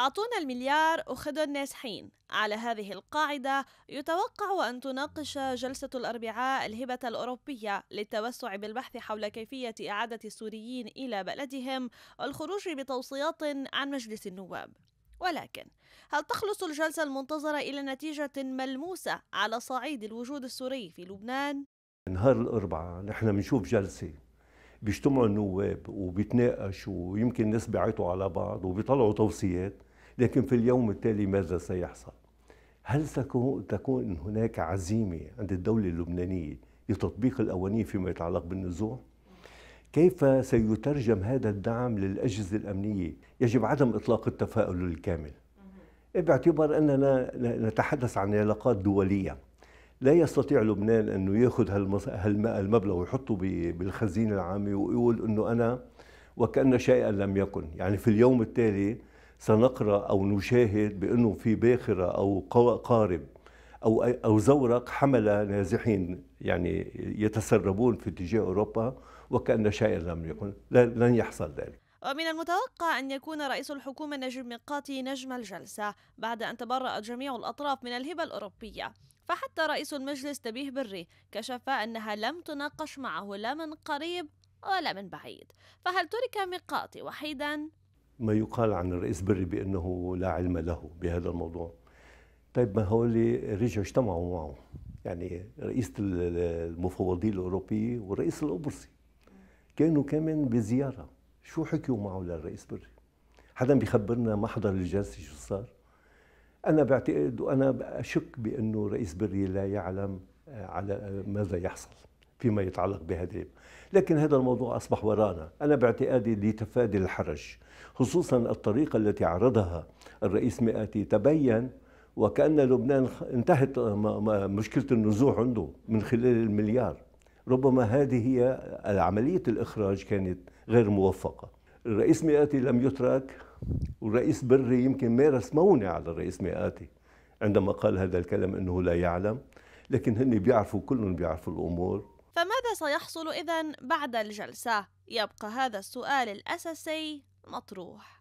أعطونا المليار وخذوا النازحين على هذه القاعدة يتوقع أن تناقش جلسة الأربعاء الهبة الأوروبية للتوسع بالبحث حول كيفية إعادة السوريين إلى بلدهم والخروج بتوصيات عن مجلس النواب ولكن هل تخلص الجلسة المنتظرة إلى نتيجة ملموسة على صعيد الوجود السوري في لبنان؟ نهار الأربعاء نحن بنشوف جلسة بيجتمعوا النواب وبيتناقشوا ويمكن الناس بيعيطوا على بعض وبيطلعوا توصيات لكن في اليوم التالي ماذا سيحصل هل ستكون هناك عزيمة عند الدولة اللبنانية لتطبيق الأوانية فيما يتعلق بالنزوع؟ كيف سيترجم هذا الدعم للأجهزة الأمنية؟ يجب عدم إطلاق التفاؤل الكامل إيه، باعتبار أننا نتحدث عن علاقات دولية لا يستطيع لبنان أنه يأخذ هالمبلغ ويحطه بالخزينة العامة ويقول أنه أنا وكأن شيئا لم يكن يعني في اليوم التالي سنقرا او نشاهد بانه في باخره او قارب او او زورق حمل نازحين يعني يتسربون في اتجاه اوروبا وكان شيئا لم يكن لن يحصل ذلك ومن المتوقع أن يكون رئيس الحكومة نجم ميقاتي نجم الجلسة بعد أن تبرأت جميع الأطراف من الهبة الأوروبية فحتى رئيس المجلس تبيه بري كشف أنها لم تناقش معه لا من قريب ولا من بعيد فهل ترك ميقاتي وحيدا ما يقال عن الرئيس بري بانه لا علم له بهذا الموضوع طيب ما اللي رجعوا اجتمعوا معه يعني رئيس المفوضين الأوروبية والرئيس القبرصي كانوا كمان بزيارة شو حكيوا معه للرئيس بري حدا بيخبرنا ما حضر الجلسة شو صار أنا بعتقد وأنا أشك بأنه رئيس بري لا يعلم آه، على ماذا يحصل فيما يتعلق بهذه لكن هذا الموضوع أصبح ورانا أنا باعتقادي لتفادي الحرج خصوصا الطريقة التي عرضها الرئيس مئاتي تبين وكأن لبنان انتهت مشكلة النزوح عنده من خلال المليار ربما هذه هي عملية الإخراج كانت غير موفقة الرئيس مئاتي لم يترك والرئيس بري يمكن مارس مونة على الرئيس مئاتي عندما قال هذا الكلام أنه لا يعلم لكن هن بيعرفوا كلهم بيعرفوا الأمور ماذا سيحصل إذا بعد الجلسة؟ يبقى هذا السؤال الأساسي مطروح